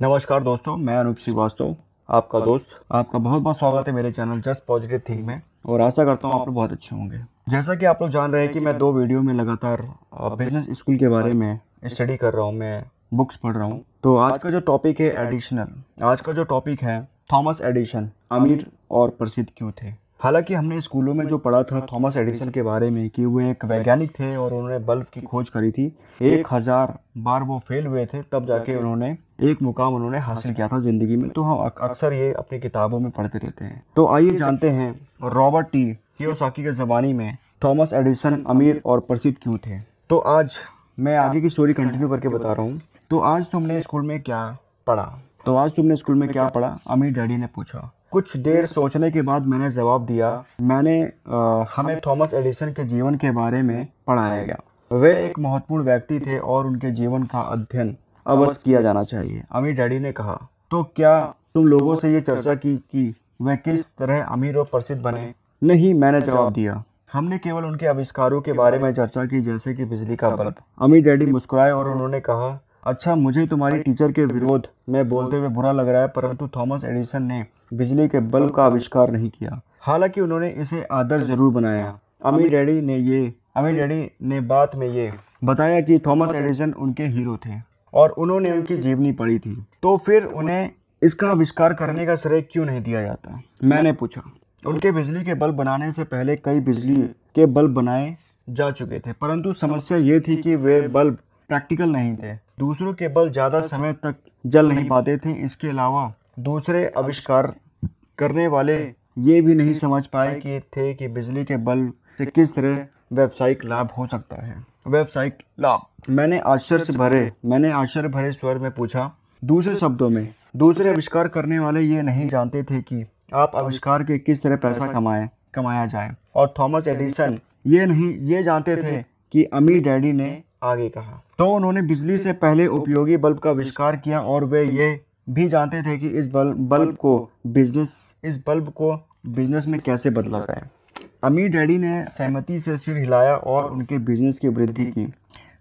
नमस्कार दोस्तों मैं अनूप श्रीवास्तव आपका दोस्त आपका बहुत बहुत स्वागत है मेरे चैनल जस्ट पॉजिटिव थिंग में और आशा करता हूँ आप लोग बहुत अच्छे होंगे जैसा कि आप लोग जान रहे हैं कि मैं दो वीडियो में लगातार बिजनेस स्कूल के बारे में स्टडी कर रहा हूँ मैं बुक्स पढ़ रहा हूँ तो आज का जो टॉपिक है एडिशनल आज का जो टॉपिक है थॉमस एडिशन अमीर और प्रसिद्ध क्यों थे हालांकि हमने स्कूलों में जो पढ़ा था थॉमस एडिसन के बारे में कि वो एक वैज्ञानिक थे और उन्होंने बल्ब की खोज करी थी एक हज़ार बार वो फेल हुए थे तब जाके उन्होंने एक मुकाम उन्होंने हासिल किया था ज़िंदगी में तो हम अक्सर ये अपनी किताबों में पढ़ते रहते हैं तो आइए जानते हैं रॉबर्ट टी कियोसाकी के ज़बानी में थॉमस एडिसन अमीर और प्रसिद्ध क्यों थे तो आज मैं आगे की स्टोरी कंटिन्यू करके बता रहा हूँ तो आज तुमने स्कूल में क्या पढ़ा तो आज तुमने स्कूल में क्या पढ़ा अमीर डैडी ने पूछा कुछ देर सोचने के बाद मैंने जवाब दिया मैंने आ, हमें थॉमस एडिसन के जीवन के बारे में पढ़ाया गया वे एक महत्वपूर्ण व्यक्ति थे और उनके जीवन का अध्ययन अवश्य किया जाना चाहिए अमीर डैडी ने कहा तो क्या तुम लोगों से ये चर्चा की कि वे किस तरह अमीर और प्रसिद्ध बने नहीं मैंने जवाब दिया हमने केवल उनके आविष्कारों के बारे में चर्चा की जैसे कि बिजली का बल्ब अमीर डैडी मुस्कुराए और उन्होंने कहा अच्छा मुझे तुम्हारी टीचर के विरोध में बोलते हुए बुरा लग रहा है परंतु थॉमस एडिसन ने बिजली के बल्ब का आविष्कार नहीं किया हालांकि उन्होंने इसे आदर जरूर बनाया अमी डैडी ने ये अमी डैडी ने बात में ये बताया कि थॉमस एडिसन उनके हीरो थे और उन्होंने उनकी जीवनी पढ़ी थी तो फिर उन्हें इसका आविष्कार करने का श्रेय क्यों नहीं दिया जाता मैंने पूछा उनके बिजली के बल्ब बनाने से पहले कई बिजली के बल्ब बनाए जा चुके थे परंतु समस्या ये थी कि वे बल्ब प्रैक्टिकल नहीं थे दूसरों के बल्ब ज़्यादा समय तक जल नहीं पाते थे इसके अलावा दूसरे आविष्कार करने वाले ये भी नहीं समझ पाए कि थे कि बिजली के बल्ब से किस तरह व्यावसायिक लाभ हो सकता है व्यावसायिक लाभ मैंने आश्चर्य से भरे मैंने आश्चर्य भरे स्वर में पूछा दूसरे शब्दों में दूसरे आविष्कार करने वाले ये नहीं जानते थे कि आप आविष्कार के किस तरह पैसा कमाए कमाया जाए और थॉमस एडिसन ये नहीं ये जानते थे कि अमी डैडी ने आगे कहा तो उन्होंने बिजली से पहले उपयोगी बल्ब का आविष्कार किया और वे ये भी जानते थे कि इस बल्ब बल्ब को बिजनेस इस बल्ब को बिजनेस में कैसे बदला जाए अमीर डैडी ने सहमति से सिर हिलाया और उनके बिजनेस की वृद्धि की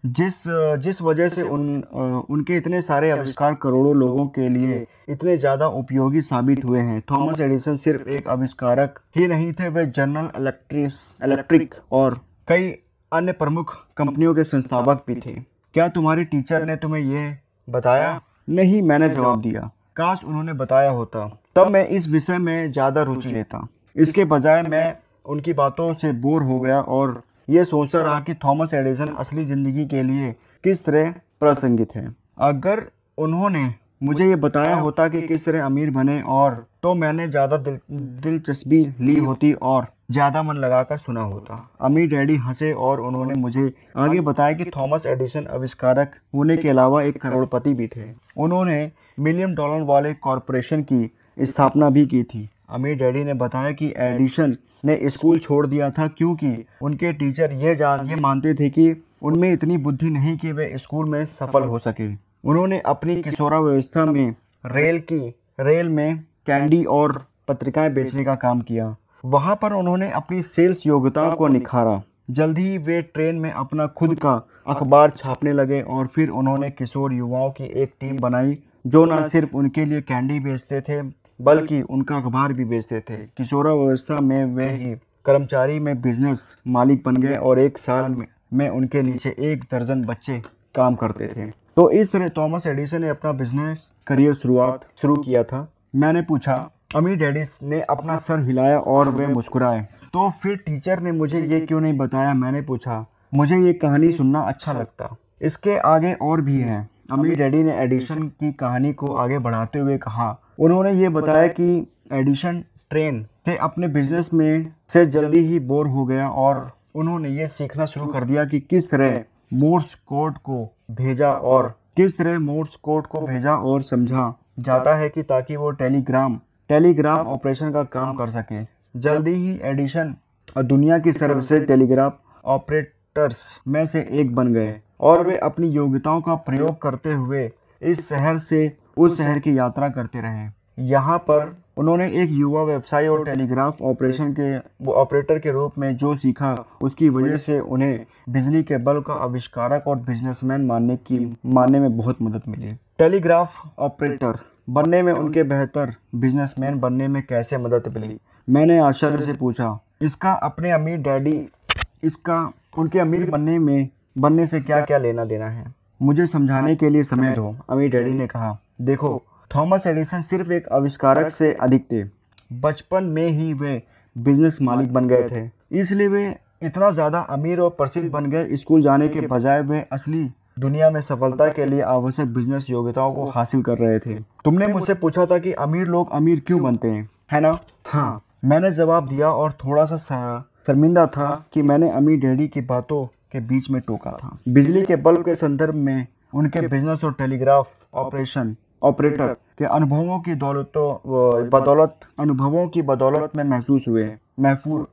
जिस जिस वजह से उन उनके इतने सारे आविष्कार करोड़ों लोगों के लिए इतने ज़्यादा उपयोगी साबित हुए हैं थॉमस एडिसन सिर्फ एक आविष्कारक ही नहीं थे वे जनरल इलेक्ट्रिक इलेक्ट्रिक और कई अन्य प्रमुख कंपनियों के संस्थापक भी थे क्या तुम्हारे टीचर ने तुम्हें यह बताया नहीं मैंने जवाब दिया काश उन्होंने बताया होता तब मैं इस विषय में ज़्यादा रुचि लेता इसके बजाय मैं उनकी बातों से बोर हो गया और ये सोचता रहा कि थॉमस एडिसन असली ज़िंदगी के लिए किस तरह प्रासंगिक है अगर उन्होंने मुझे ये बताया होता कि किस तरह अमीर बने और तो मैंने ज़्यादा दिल दिलचस्पी ली होती और ज़्यादा मन लगाकर सुना होता अमी डैडी हंसे और उन्होंने मुझे आगे बताया कि थॉमस एडिसन आविष्कारक होने के अलावा एक करोड़पति भी थे उन्होंने मिलियन डॉलर वाले कॉरपोरेशन की स्थापना भी की थी अमीर डैडी ने बताया कि एडिशन ने स्कूल छोड़ दिया था क्योंकि उनके टीचर ये जान ये मानते थे कि उनमें इतनी बुद्धि नहीं कि वे स्कूल में सफल हो सके उन्होंने अपनी किशोरा व्यवस्था में रेल की रेल में कैंडी और पत्रिकाएं बेचने का काम किया वहाँ पर उन्होंने अपनी सेल्स योग्यता को निखारा जल्द ही वे ट्रेन में अपना खुद का अखबार छापने लगे और फिर उन्होंने किशोर युवाओं की एक टीम बनाई जो न सिर्फ उनके लिए कैंडी बेचते थे बल्कि उनका अखबार भी बेचते थे किशोरावस्था में वे ही कर्मचारी में बिजनेस मालिक बन गए और एक साल में, में उनके नीचे एक दर्जन बच्चे काम करते थे तो इस तरह थॉमस एडिसन ने अपना बिजनेस करियर शुरुआत शुरू किया था मैंने पूछा अमी डैडी ने अपना सर हिलाया और वे मुस्कुराए तो फिर टीचर ने मुझे ये क्यों नहीं बताया मैंने पूछा मुझे ये कहानी सुनना अच्छा लगता इसके आगे और भी हैं अमी डैडी ने एडिशन की कहानी को आगे बढ़ाते हुए कहा उन्होंने ये बताया कि एडिशन ट्रेन से अपने बिजनेस में से जल्दी ही बोर हो गया और उन्होंने ये सीखना शुरू कर दिया कि किस तरह मोर्स कोड को भेजा और किस तरह मोर्स कोड को भेजा और समझा जाता है कि ताकि वो टेलीग्राम टेलीग्राफ ऑपरेशन का काम कर सकें जल्दी ही एडिशन और दुनिया की सर्वश्रेष्ठ टेलीग्राफ ऑपरेटर्स में से एक बन गए और वे अपनी योग्यताओं का प्रयोग करते हुए इस शहर से उस शहर की यात्रा करते रहे यहाँ पर उन्होंने एक युवा व्यवसाय और टेलीग्राफ ऑपरेशन के ऑपरेटर के रूप में जो सीखा उसकी वजह से उन्हें बिजली के बल्ब का आविष्कारक और बिजनेसमैन मानने की मानने में बहुत मदद मिली टेलीग्राफ ऑपरेटर बनने में उनके बेहतर बिजनेसमैन बनने में कैसे मदद मिली मैंने आश्चर्य से पूछा इसका अपने अमीर डैडी इसका उनके अमीर बनने में बनने से क्या क्या लेना देना है मुझे समझाने के लिए समय दो अमीर डैडी ने कहा देखो थॉमस एडिसन सिर्फ एक आविष्कारक से अधिक थे बचपन में ही वे बिजनेस मालिक बन गए थे इसलिए वे इतना ज़्यादा अमीर और प्रसिद्ध बन गए स्कूल जाने के बजाय वे असली दुनिया में सफलता के लिए आवश्यक बिजनेस योग्यताओं को हासिल कर रहे थे तुमने मुझसे पूछा था कि अमीर लोग अमीर क्यों बनते हैं है ना हाँ मैंने जवाब दिया और थोड़ा सा शर्मिंदा था कि मैंने अमीर डैडी की बातों के बीच में टोका था बिजली के बल्ब के संदर्भ में उनके बिजनेस और टेलीग्राफ ऑपरेशन ऑपरेटर के अनुभवों की दौलतों बदौलत अनुभवों की बदौलत में महसूस हुए महफूर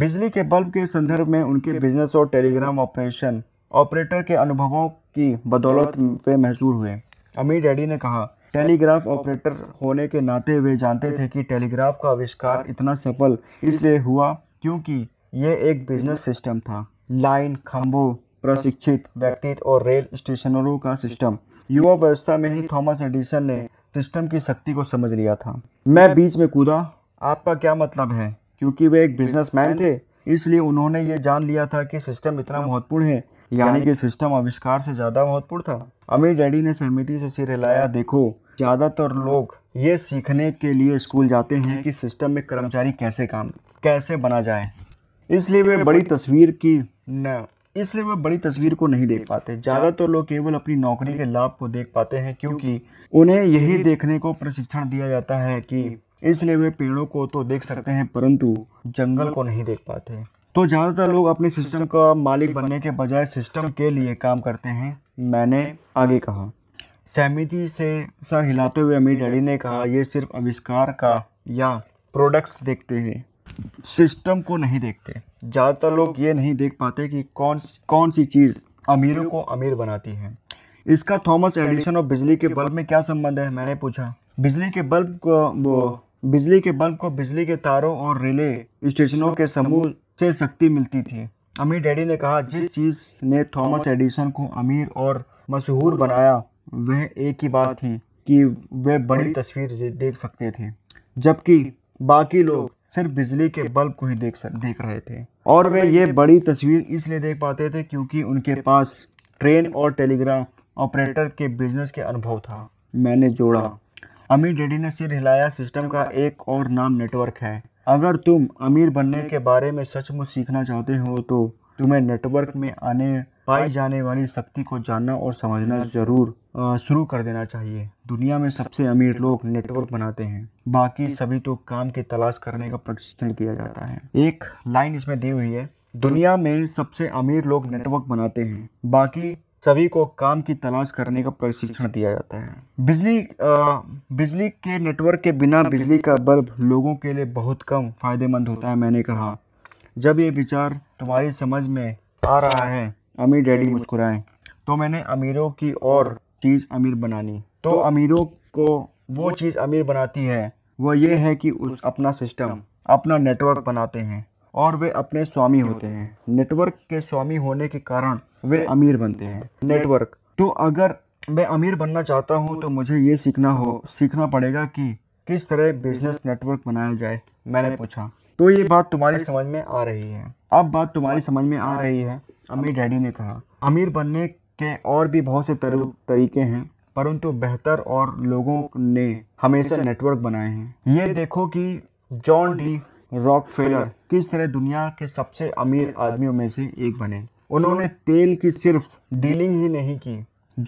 बिजली के बल्ब के संदर्भ में उनके बिजनेस और टेलीग्राम ऑपरेशन ऑपरेटर के अनुभवों की बदौलत वे महसूर हुए अमीर डैडी ने कहा टेलीग्राफ ऑपरेटर होने के नाते वे जानते थे कि टेलीग्राफ का आविष्कार इतना सफल इसलिए हुआ क्योंकि ये एक बिजनेस सिस्टम था लाइन खंभों प्रशिक्षित व्यक्तित्व और रेल स्टेशनरों का सिस्टम युवा व्यवस्था में ही थॉमस एडिसन ने सिस्टम की शक्ति को समझ लिया था मैं बीच में कूदा आपका क्या मतलब है क्योंकि वे एक बिजनेसमैन थे इसलिए उन्होंने ये जान लिया था कि सिस्टम इतना महत्वपूर्ण है यानी कि सिस्टम आविष्कार से ज़्यादा महत्वपूर्ण था अमीर डैडी ने सहमति से सिर हिलाया देखो ज़्यादातर लोग ये सीखने के लिए स्कूल जाते हैं कि सिस्टम में कर्मचारी कैसे काम कैसे बना जाए इसलिए वे बड़ी तस्वीर की न इसलिए वे बड़ी तस्वीर को नहीं देख पाते ज़्यादातर लोग केवल अपनी नौकरी के लाभ को देख पाते हैं क्योंकि उन्हें यही देखने को प्रशिक्षण दिया जाता है कि इसलिए वे पेड़ों को तो देख सकते हैं परंतु जंगल को नहीं देख पाते तो ज़्यादातर लोग अपने सिस्टम का मालिक बनने के बजाय सिस्टम के लिए काम करते हैं मैंने आगे कहा सहमति से सर हिलाते हुए अमीर डैडी ने कहा यह सिर्फ आविष्कार का या प्रोडक्ट्स देखते हैं सिस्टम को नहीं देखते ज़्यादातर लोग ये नहीं देख पाते कि कौन कौन सी चीज़ अमीरों को अमीर बनाती है इसका थॉमस एडिसन और बिजली के बल्ब में क्या संबंध है मैंने पूछा बिजली के बल्ब को वो बिजली के बल्ब को बिजली के तारों और रिले स्टेशनों के समूह से शक्ति मिलती थी अमीर डैडी ने कहा जिस चीज़ ने थॉमस एडिसन को अमीर और मशहूर बनाया वह एक ही बात थी कि वे बड़ी तस्वीर देख सकते थे जबकि बाकी लोग सिर्फ बिजली के बल्ब को ही देख सक देख रहे थे और वे ये बड़ी तस्वीर इसलिए देख पाते थे क्योंकि उनके पास ट्रेन और टेलीग्राफ ऑपरेटर के बिजनेस के अनुभव था मैंने जोड़ा अमीर डेडी ने सिर हिलाया सिस्टम का एक और नाम नेटवर्क है अगर तुम अमीर बनने के बारे में सचमुच सीखना चाहते हो तो तुम्हें नेटवर्क में आने पाई जाने वाली शक्ति को जानना और समझना ज़रूर शुरू कर देना चाहिए दुनिया में सबसे अमीर लोग नेटवर्क बनाते हैं बाकी सभी तो काम की तलाश करने का प्रशिक्षण किया जाता है एक लाइन इसमें दी हुई है दुनिया में सबसे अमीर लोग नेटवर्क बनाते हैं बाकी सभी को काम की तलाश करने का प्रशिक्षण दिया जाता है बिजली आ, बिजली के नेटवर्क के बिना बिजली का बल्ब लोगों के लिए बहुत कम फायदेमंद होता है मैंने कहा जब ये विचार तुम्हारी समझ में आ रहा है अमीर डैडी मुस्कुराए तो मैंने अमीरों की और चीज़ अमीर बनानी तो अमीरों को वो चीज़ अमीर बनाती है वह ये है कि उस अपना सिस्टम अपना नेटवर्क बनाते हैं और वे अपने स्वामी होते हैं नेटवर्क के स्वामी होने के कारण वे अमीर बनते हैं नेटवर्क तो अगर मैं अमीर बनना चाहता हूँ तो मुझे ये सीखना हो सीखना पड़ेगा कि किस तरह बिजनेस नेटवर्क बनाया जाए मैंने पूछा तो ये बात तुम्हारी समझ में आ रही है अब बात तुम्हारी समझ में आ रही है अमीर डैडी ने कहा अमीर बनने के और भी बहुत से तरीके हैं परंतु बेहतर और लोगों ने हमेशा नेटवर्क बनाए हैं ये देखो कि जॉन डी रॉक फेलर किस तरह दुनिया के सबसे अमीर आदमियों में से एक बने उन्होंने तेल की सिर्फ डीलिंग ही नहीं की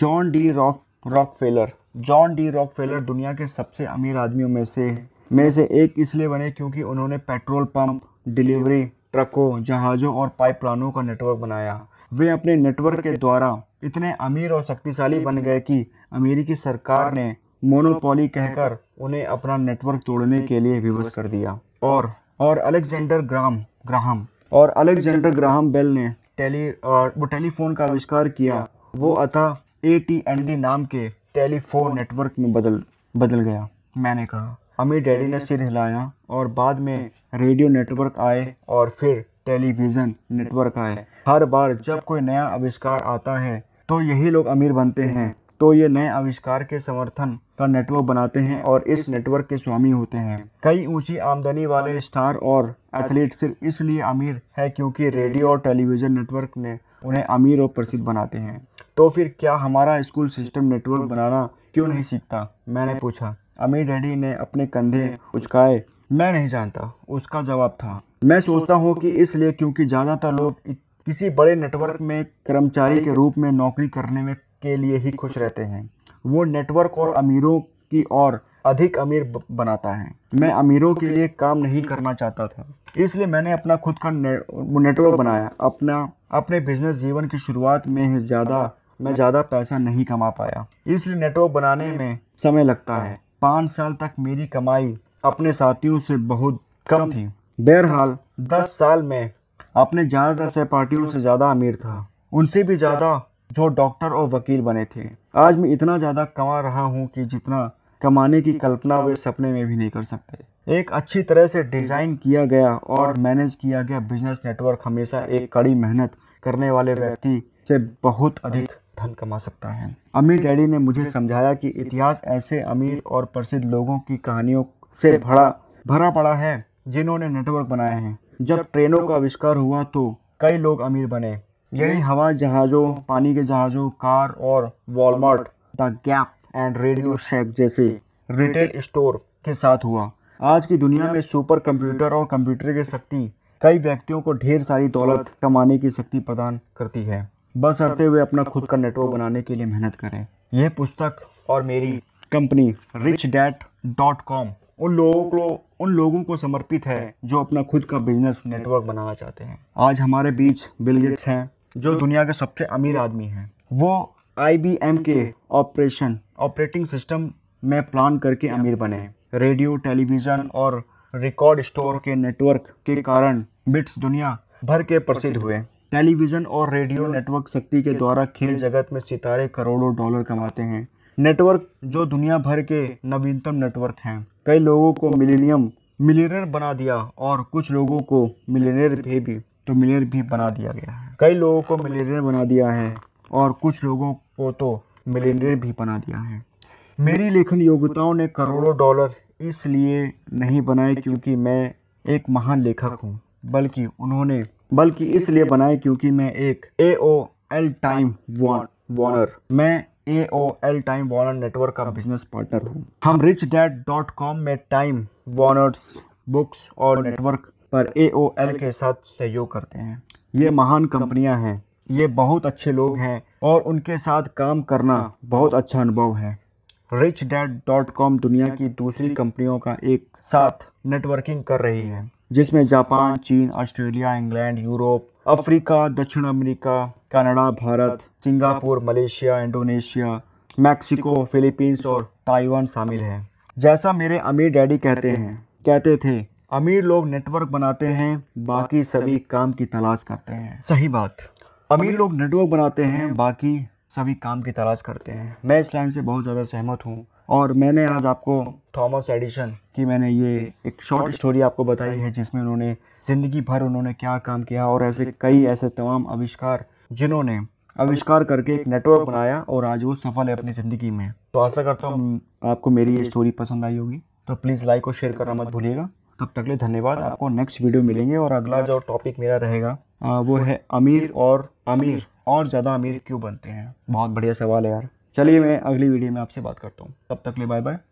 John D Rock Rockefeller John D Rockefeller दुनिया के सबसे अमीर आदमियों में से में से एक इसलिए बने क्योंकि उन्होंने पेट्रोल पंप डिलीवरी ट्रकों जहाज़ों और पाइपलाइनों का नेटवर्क बनाया वे अपने नेटवर्क के द्वारा इतने अमीर और शक्तिशाली बन गए कि अमेरिकी सरकार ने मोनोपोली कहकर उन्हें अपना नेटवर्क तोड़ने के लिए विवश कर दिया और और अलेक्जेंडर ग्राम ग्राहम और अलेक्जेंडर ग्राहम बेल ने टेली और वो टेलीफोन का आविष्कार किया वो अतः ए टी एन डी नाम के टेलीफोन नेटवर्क में बदल बदल गया मैंने कहा अमीर डैडी ने सिर हिलाया और बाद में रेडियो नेटवर्क आए और फिर टेलीविज़न नेटवर्क आए हर बार जब कोई नया आविष्कार आता है तो यही लोग अमीर बनते हैं तो ये नए आविष्कार के समर्थन का नेटवर्क बनाते हैं और इस नेटवर्क के स्वामी होते हैं कई ऊंची आमदनी वाले स्टार और एथलीट सिर्फ इसलिए अमीर है क्योंकि रेडियो और टेलीविज़न नेटवर्क ने उन्हें अमीर और प्रसिद्ध बनाते हैं तो फिर क्या हमारा स्कूल सिस्टम नेटवर्क बनाना क्यों नहीं सीखता मैंने पूछा अमीर रेडी ने अपने कंधे उचकाए मैं नहीं जानता उसका जवाब था मैं सोचता हूँ कि इसलिए क्योंकि ज़्यादातर लोग किसी बड़े नेटवर्क में कर्मचारी के रूप में नौकरी करने में के लिए ही खुश रहते हैं वो नेटवर्क और अमीरों की और अधिक अमीर बनाता है मैं अमीरों के लिए काम नहीं करना चाहता था इसलिए मैंने अपना खुद का नेटवर्क बनाया अपना अपने बिजनेस जीवन की शुरुआत में ही ज़्यादा मैं ज़्यादा पैसा नहीं कमा पाया इसलिए नेटवर्क बनाने में समय लगता है पाँच साल तक मेरी कमाई अपने साथियों से बहुत कम थी बहरहाल दस साल में अपने ज़्यादातर सहपाठियों से ज़्यादा अमीर था उनसे भी ज़्यादा जो डॉक्टर और वकील बने थे आज मैं इतना ज़्यादा कमा रहा हूँ कि जितना कमाने की कल्पना वे सपने में भी नहीं कर सकते एक अच्छी तरह से डिज़ाइन किया गया और मैनेज किया गया बिजनेस नेटवर्क हमेशा एक कड़ी मेहनत करने वाले व्यक्ति से बहुत अधिक धन कमा सकता है अमीर डैडी ने मुझे समझाया कि इतिहास ऐसे अमीर और प्रसिद्ध लोगों की कहानियों से भरा भरा पड़ा है जिन्होंने नेटवर्क बनाए हैं जब ट्रेनों का आविष्कार हुआ तो कई लोग अमीर बने यही हवाई जहाज़ों पानी के जहाज़ों कार और Walmart the Gap and Radio Shack जैसे रिटेल स्टोर के साथ हुआ आज की दुनिया में सुपर कंप्यूटर और कंप्यूटर की शक्ति कई व्यक्तियों को ढेर सारी दौलत कमाने की शक्ति प्रदान करती है बस हरते हुए अपना खुद का नेटवर्क बनाने के लिए मेहनत करें यह पुस्तक और मेरी company rich dad dot com उन लोगों को उन लोगों को समर्पित है जो अपना खुद का बिजनेस नेटवर्क बनाना चाहते हैं आज हमारे बीच बिलगेट्स हैं जो तो दुनिया के सबसे अमीर तो आदमी हैं वो आई के ऑपरेशन ऑपरेटिंग सिस्टम में प्लान करके अमीर बने रेडियो टेलीविज़न और रिकॉर्ड स्टोर के नेटवर्क के कारण बिट्स दुनिया भर के प्रसिद्ध हुए टेलीविज़न और रेडियो नेटवर्क शक्ति के द्वारा खेल जगत में सितारे करोड़ों डॉलर कमाते हैं नेटवर्क जो दुनिया भर के नवीनतम नेटवर्क हैं कई लोगों को मिलेनियम मिलीनियर बना दिया और कुछ लोगों को मिलेनियर भी तो मिलेर भी बना दिया गया है कई लोगों को मिलेनियर बना दिया है और कुछ लोगों को तो मिलेनियर भी बना दिया है मेरी लेखन योग्यताओं ने करोड़ों डॉलर इसलिए नहीं बनाए क्योंकि मैं एक महान लेखक हूँ बल्कि उन्होंने बल्कि इसलिए बनाए क्योंकि मैं एक A O L Time Warner मैं A O L Time Warner network का बिजनेस पार्टनर हूँ हम रिच डैड डॉट कॉम में टाइम वॉर्नर्स बुक्स और नेटवर्क पर ए ओ एल के साथ सहयोग करते हैं ये महान कंपनियां हैं ये बहुत अच्छे लोग हैं और उनके साथ काम करना बहुत अच्छा अनुभव है रिच डैड डॉट कॉम दुनिया की दूसरी कंपनियों का एक साथ नेटवर्किंग कर रही है जिसमें जापान चीन ऑस्ट्रेलिया इंग्लैंड यूरोप अफ्रीका दक्षिण America Canada Bharat Singapore Malaysia Indonesia Mexico Philippines और ताइवान शामिल हैं जैसा मेरे अमीर डैडी कहते हैं कहते थे अमीर लोग नेटवर्क बनाते हैं बाकी सभी काम की तलाश करते हैं सही बात अमीर लोग नेटवर्क बनाते हैं बाकी सभी काम की तलाश करते हैं मैं इस लाइन से बहुत ज़्यादा सहमत हूँ और मैंने आज आपको थॉमस एडिशन की मैंने ये एक शॉर्ट स्टोरी आपको बताई है जिसमें उन्होंने ज़िंदगी भर उन्होंने क्या काम किया और ऐसे कई ऐसे तमाम आविष्कार जिन्होंने आविष्कार करके एक नेटवर्क बनाया और आज वो सफल है अपनी ज़िंदगी में तो आशा करता हूँ आपको मेरी ये स्टोरी पसंद आई होगी तो प्लीज़ लाइक और शेयर करना मत भूलिएगा तब तक ले धन्यवाद हाँ। आपको नेक्स्ट वीडियो मिलेंगे और अगला जो टॉपिक मेरा रहेगा वो है अमीर और अमीर और ज़्यादा अमीर क्यों बनते हैं बहुत बढ़िया सवाल है यार चलिए मैं अगली वीडियो में आपसे बात करता हूँ तब तक ले बाय बाय